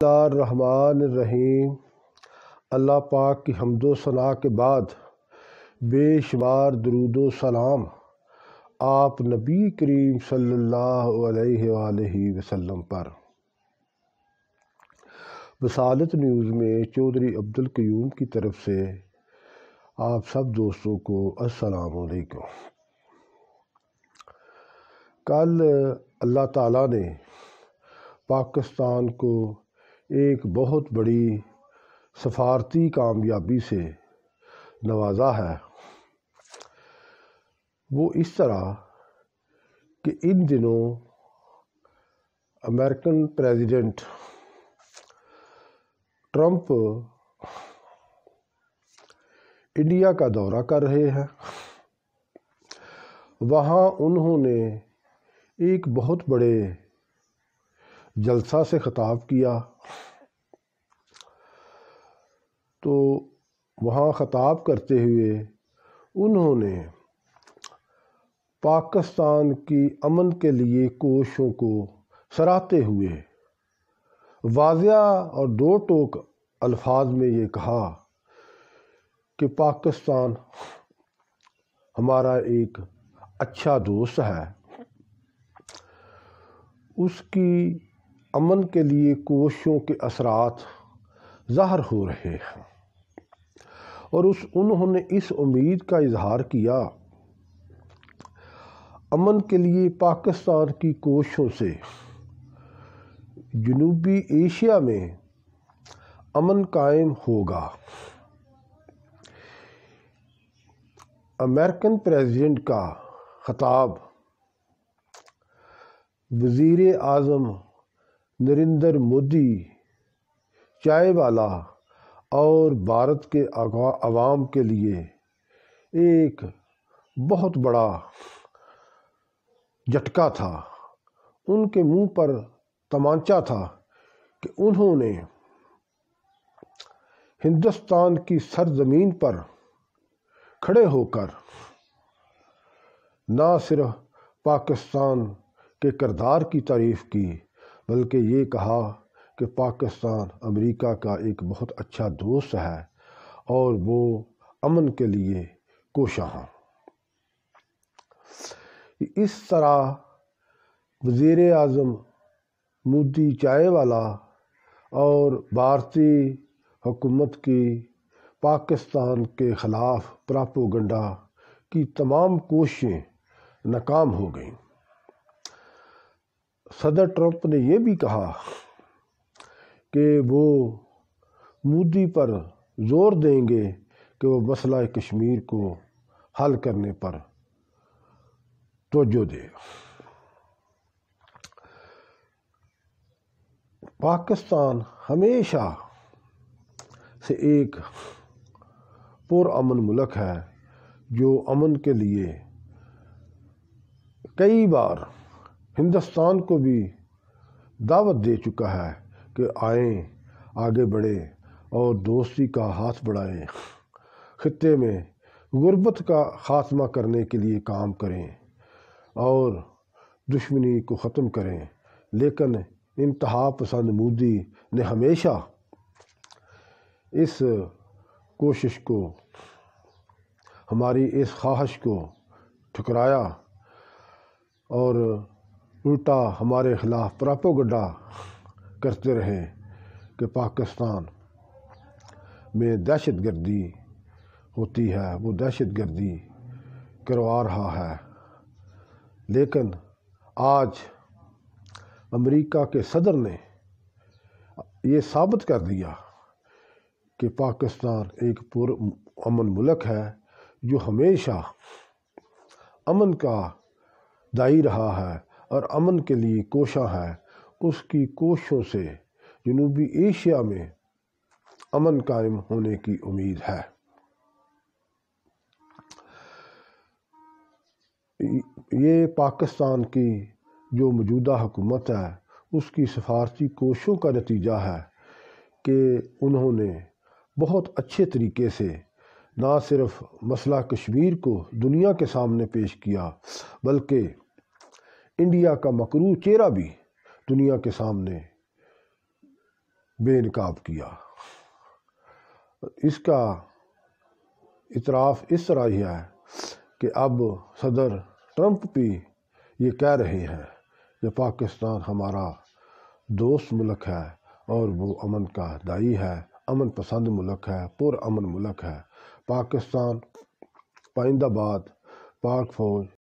اللہ الرحمن الرحیم اللہ پاک کی حمد و ثناء کے بعد بے شمار درود و سلام آپ نبی کریم صلی اللہ علیہ وآلہ وسلم پر وسالت نیوز میں چودھری عبد القیوم کی طرف سے آپ سب دوستوں کو السلام علیکم کل اللہ تعالیٰ نے پاکستان کو ایک بہت بڑی سفارتی کامیابی سے نوازا ہے وہ اس طرح کہ ان دنوں امریکن پریزیڈنٹ ٹرمپ انڈیا کا دورہ کر رہے ہیں وہاں انہوں نے ایک بہت بڑے جلسہ سے خطاب کیا تو وہاں خطاب کرتے ہوئے انہوں نے پاکستان کی امن کے لیے کوششوں کو سراتے ہوئے واضح اور دو ٹوک الفاظ میں یہ کہا کہ پاکستان ہمارا ایک اچھا دوست ہے اس کی امن کے لیے کوششوں کے اثرات ظاہر ہو رہے ہیں اور اس انہوں نے اس امید کا اظہار کیا امن کے لیے پاکستان کی کوششوں سے جنوبی ایشیا میں امن قائم ہوگا امریکن پریزیڈنٹ کا خطاب وزیر اعظم نریندر مودی چائے والا اور بھارت کے عوام کے لیے ایک بہت بڑا جھٹکا تھا ان کے منہ پر تمانچہ تھا کہ انہوں نے ہندوستان کی سرزمین پر کھڑے ہو کر نہ صرف پاکستان کے کردار کی تعریف کی بلکہ یہ کہا کہ پاکستان امریکہ کا ایک بہت اچھا دوست ہے اور وہ امن کے لیے کوشاں اس طرح وزیر اعظم مودی چائے والا اور بھارتی حکومت کی پاکستان کے خلاف پراپوگنڈا کی تمام کوششیں ناکام ہو گئیں صدر ٹرمپ نے یہ بھی کہا کہ وہ مودی پر زور دیں گے کہ وہ مسئلہ کشمیر کو حل کرنے پر توجہ دے پاکستان ہمیشہ سے ایک پر امن ملک ہے جو امن کے لیے کئی بار ہندوستان کو بھی دعوت دے چکا ہے کہ آئیں آگے بڑھیں اور دوستی کا ہاتھ بڑھائیں خطے میں غربت کا خاتمہ کرنے کے لیے کام کریں اور دشمنی کو ختم کریں لیکن انتہا پسند مودی نے ہمیشہ اس کوشش کو ہماری اس خواہش کو ٹھکرایا اور الٹا ہمارے خلاف پراپو گڈھا کرتے رہیں کہ پاکستان میں دہشت گردی ہوتی ہے وہ دہشت گردی کروا رہا ہے لیکن آج امریکہ کے صدر نے یہ ثابت کر دیا کہ پاکستان ایک پر امن ملک ہے جو ہمیشہ امن کا دائی رہا ہے اور امن کے لیے کوشاں ہے اس کی کوششوں سے جنوبی ایشیا میں امن قائم ہونے کی امید ہے یہ پاکستان کی جو موجودہ حکومت ہے اس کی سفارتی کوششوں کا نتیجہ ہے کہ انہوں نے بہت اچھے طریقے سے نہ صرف مسئلہ کشمیر کو دنیا کے سامنے پیش کیا بلکہ انڈیا کا مکرو چہرہ بھی دنیا کے سامنے بے نقاب کیا اس کا اطراف اس طرح ہی ہے کہ اب صدر ٹرمپ بھی یہ کہہ رہے ہیں کہ پاکستان ہمارا دوست ملک ہے اور وہ امن کا دائی ہے امن پسند ملک ہے پر امن ملک ہے پاکستان پائندہ باد پاک فوج